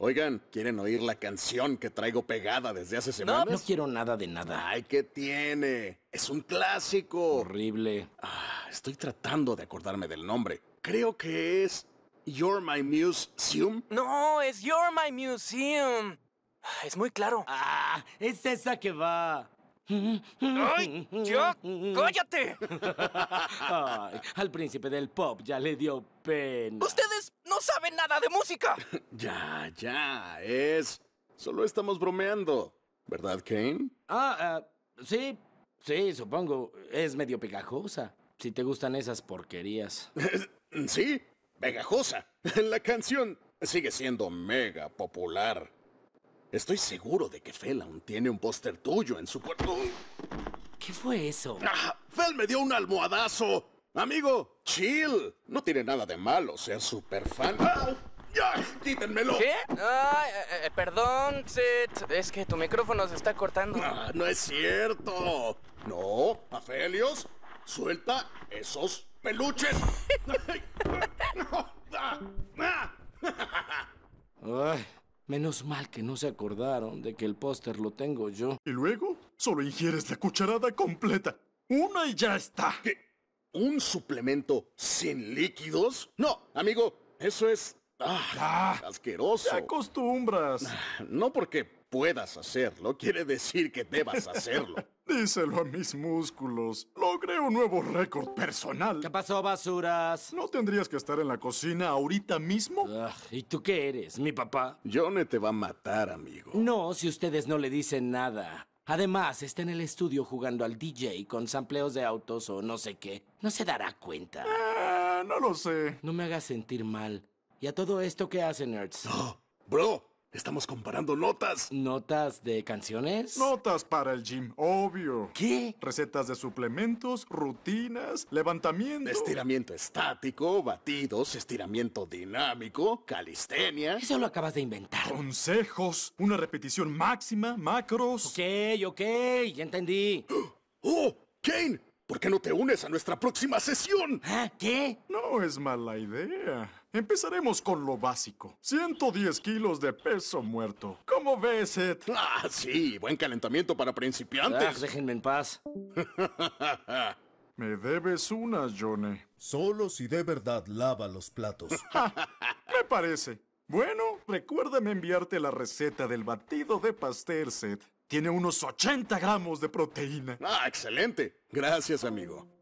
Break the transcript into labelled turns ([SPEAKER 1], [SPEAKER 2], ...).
[SPEAKER 1] Oigan, ¿quieren oír la canción que traigo pegada desde hace semanas? No, no quiero nada de nada. Ay, ¿qué tiene? Es un clásico. Horrible. Ah, estoy tratando de acordarme del nombre. Creo que es You're My Museum. No, es You're
[SPEAKER 2] My Museum. Ah, es muy claro. Ah, es esa que va.
[SPEAKER 1] ¡Ay! ¡Yo! ¡Cóllate!
[SPEAKER 2] al príncipe del pop ya le dio pena. Ustedes ¡No sabe nada de música! ya,
[SPEAKER 1] ya, es... Solo estamos bromeando. ¿Verdad, Kane?
[SPEAKER 2] Ah, ah, sí, sí, supongo. Es medio pegajosa. Si te gustan esas porquerías. sí, pegajosa. La canción sigue siendo mega
[SPEAKER 1] popular. Estoy seguro de que aún tiene un póster tuyo en su cuarto.
[SPEAKER 2] ¿Qué fue eso?
[SPEAKER 1] ¡Ah! ¡Fel me dio un almohadazo! Amigo, chill. No tiene nada de malo sea súper fan.
[SPEAKER 2] ¡Quítenmelo! ¿Qué? Eh, eh, perdón, Sid. Es que tu micrófono se está cortando. Ah, no es cierto. No, Afelios, suelta esos peluches. menos mal que no se acordaron de que el póster lo tengo yo. Y luego, solo ingieres la cucharada completa. Una y ya está. ¿Qué? ¿Un suplemento
[SPEAKER 1] sin líquidos? No, amigo, eso es... Ah, asqueroso. Te acostumbras. Ah, no porque puedas hacerlo, quiere decir que debas hacerlo. Díselo a mis músculos. Logré un nuevo récord personal. ¿Qué pasó, basuras?
[SPEAKER 2] ¿No tendrías que estar en la cocina ahorita mismo? Ah, ¿Y tú qué eres, mi papá? no te va a matar, amigo. No, si ustedes no le dicen nada. Además, está en el estudio jugando al DJ con sampleos de autos o no sé qué. No se dará cuenta. Ah, no lo sé. No me hagas sentir mal. ¿Y a todo esto qué hacen, nerds? ¡Bro! Estamos comparando notas. ¿Notas de canciones? Notas para el gym,
[SPEAKER 1] obvio. ¿Qué? Recetas de suplementos, rutinas, levantamiento. Estiramiento estático, batidos, estiramiento dinámico, calistenia. Eso lo acabas de inventar. Consejos, una repetición máxima, macros. Ok, ok, ya entendí. ¡Oh! ¿Por qué no te unes a nuestra próxima sesión? ¿Ah, ¿Qué? No es mala idea. Empezaremos con lo básico. 110 kilos de peso muerto. ¿Cómo ves, Seth? Ah, sí. Buen calentamiento para principiantes. Ah, déjenme en paz. Me debes una, Johnny. Solo si de verdad lava los platos. Me parece. Bueno, recuérdame enviarte la receta del batido de pastel, Seth. Tiene unos 80 gramos de proteína. Ah, excelente. Gracias, amigo.